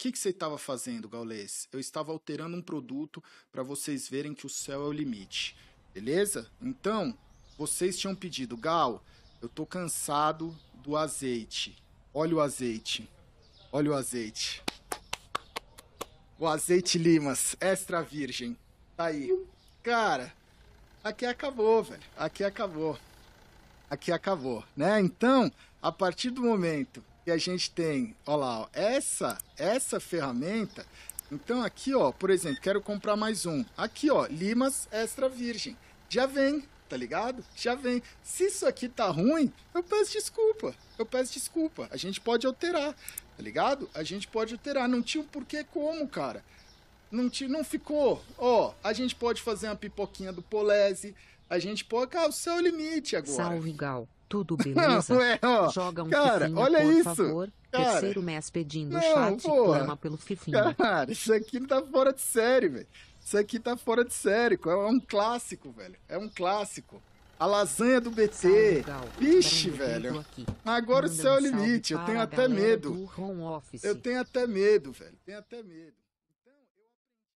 que, que você estava fazendo, Gaules? Eu estava alterando um produto para vocês verem que o céu é o limite. Beleza? Então, vocês tinham pedido, Gal, eu tô cansado do azeite. Olha o azeite. Olha o azeite. O azeite Limas, extra virgem. Tá aí. Cara, aqui acabou, velho. Aqui acabou. Aqui acabou, né? Então, a partir do momento a gente tem, olha lá, ó, essa, essa ferramenta. Então aqui, ó, por exemplo, quero comprar mais um. Aqui, ó, limas extra virgem. Já vem, tá ligado? Já vem. Se isso aqui tá ruim, eu peço desculpa. Eu peço desculpa. A gente pode alterar, tá ligado? A gente pode alterar. Não tinha um porquê como, cara. Não, te, não ficou. Ó, a gente pode fazer uma pipoquinha do Polese. A gente pode. ah, o seu limite agora. Salve, Gal. Tudo beleza? Ué, ó, Joga um cara, fifinho, olha por isso. favor. Cara, Terceiro mês pedindo não, chat porra. clama pelo fifinho. Cara, isso aqui não tá fora de série, velho. Isso aqui tá fora de série. É um clássico, velho. É um clássico. A lasanha do BT. Vixe, velho. Agora Manda o céu é o limite. Eu tenho até medo. Eu tenho até medo, velho. Tenho até medo.